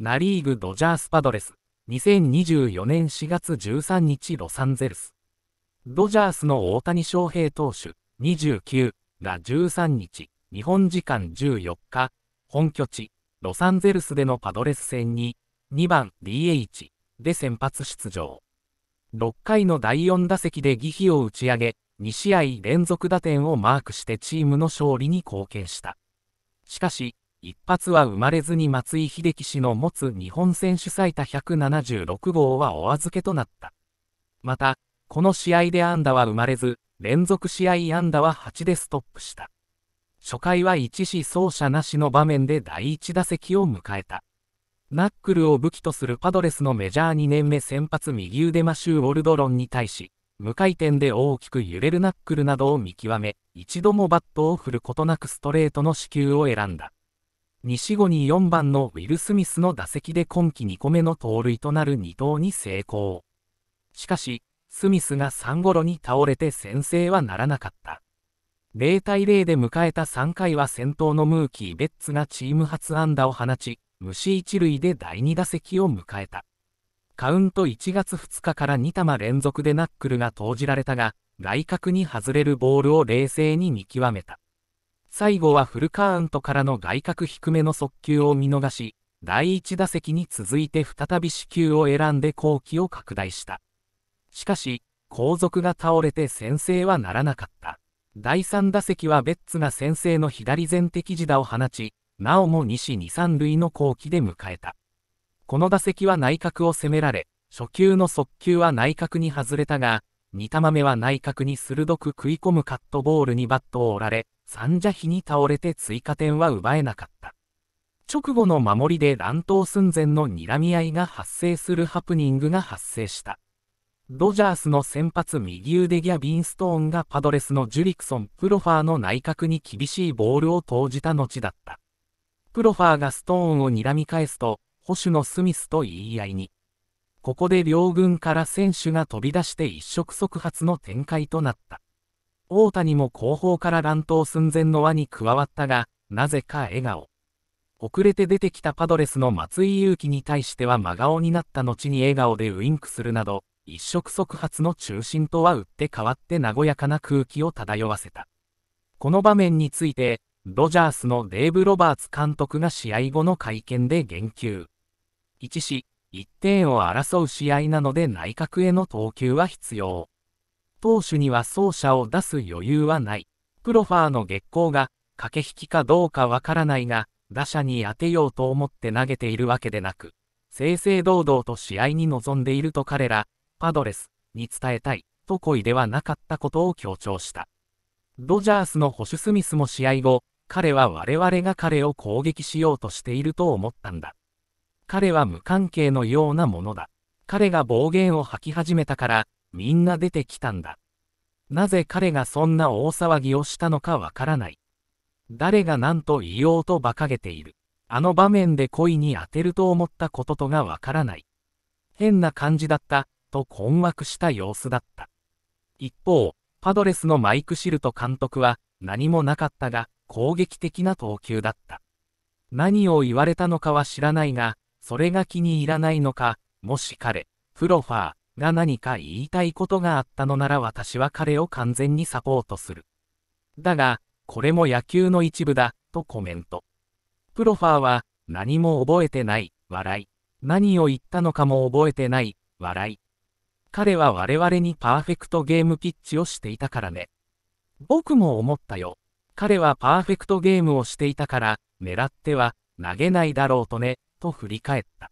ナリーグドジャースパドレス。2024年4月13日ロサンゼルス。ドジャースの大谷翔平投手29が13日、日本時間14日、本拠地、ロサンゼルスでのパドレス戦に、2番 DH で先発出場。6回の第4打席で儀飛を打ち上げ、2試合連続打点をマークしてチームの勝利に貢献した。しかし、一発は生まれずに松井秀喜氏の持つ日本選手最多176号はお預けとなった。また、この試合で安打は生まれず、連続試合安打は8でストップした。初回は一死走者なしの場面で第1打席を迎えた。ナックルを武器とするパドレスのメジャー2年目先発右腕マシュー・ウォルドロンに対し、無回転で大きく揺れるナックルなどを見極め、一度もバットを振ることなくストレートの支球を選んだ。西後に4番のウィル・スミスの打席で今季2個目の盗塁となる2投に成功。しかし、スミスが3ゴロに倒れて先制はならなかった。0対0で迎えた3回は先頭のムーキー・ベッツがチーム初安打を放ち、虫一塁で第2打席を迎えた。カウント1月2日から2玉連続でナックルが投じられたが、外角に外れるボールを冷静に見極めた。最後はフルカウントからの外角低めの速球を見逃し、第1打席に続いて再び死球を選んで後期を拡大した。しかし、後続が倒れて先制はならなかった。第3打席はベッツが先制の左前的自打を放ち、なおも西2、3塁の後期で迎えた。この打席は内角を攻められ、初球の速球は内角に外れたが、2玉目は内角に鋭く食い込むカットボールにバットを折られ、三者比に倒れて追加点は奪えなかった。直後の守りで乱闘寸前の睨み合いが発生するハプニングが発生した。ドジャースの先発右腕ギャビンストーンがパドレスのジュリクソン・プロファーの内角に厳しいボールを投じた後だった。プロファーがストーンを睨み返すと、保守のスミスと言い合いに。ここで両軍から選手が飛び出して一触即発の展開となった。大谷も後方から乱闘寸前の輪に加わったが、なぜか笑顔。遅れて出てきたパドレスの松井裕樹に対しては真顔になった後に笑顔でウインクするなど、一触即発の中心とは打って変わって和やかな空気を漂わせた。この場面について、ドジャースのデーブ・ロバーツ監督が試合後の会見で言及。一し、1点を争う試合なので内角への投球は必要。投手には走者を出す余裕はない。プロファーの月光が、駆け引きかどうかわからないが、打者に当てようと思って投げているわけでなく、正々堂々と試合に臨んでいると彼ら、パドレスに伝えたい、と恋ではなかったことを強調した。ドジャースの保守スミスも試合後、彼は我々が彼を攻撃しようとしていると思ったんだ。彼は無関係のようなものだ。彼が暴言を吐き始めたから、みんな出てきたんだ。なぜ彼がそんな大騒ぎをしたのかわからない。誰が何と言おうと馬鹿げている。あの場面で恋に当てると思ったこととがわからない。変な感じだった、と困惑した様子だった。一方、パドレスのマイク・シルト監督は何もなかったが攻撃的な投球だった。何を言われたのかは知らないが、それが気に入らないのか、もし彼、プロファー、が何か言いたいことがあったのなら私は彼を完全にサポートする。だが、これも野球の一部だ、とコメント。プロファーは、何も覚えてない、笑い。何を言ったのかも覚えてない、笑い。彼は我々にパーフェクトゲームピッチをしていたからね。僕も思ったよ。彼はパーフェクトゲームをしていたから、狙っては投げないだろうとね、と振り返った。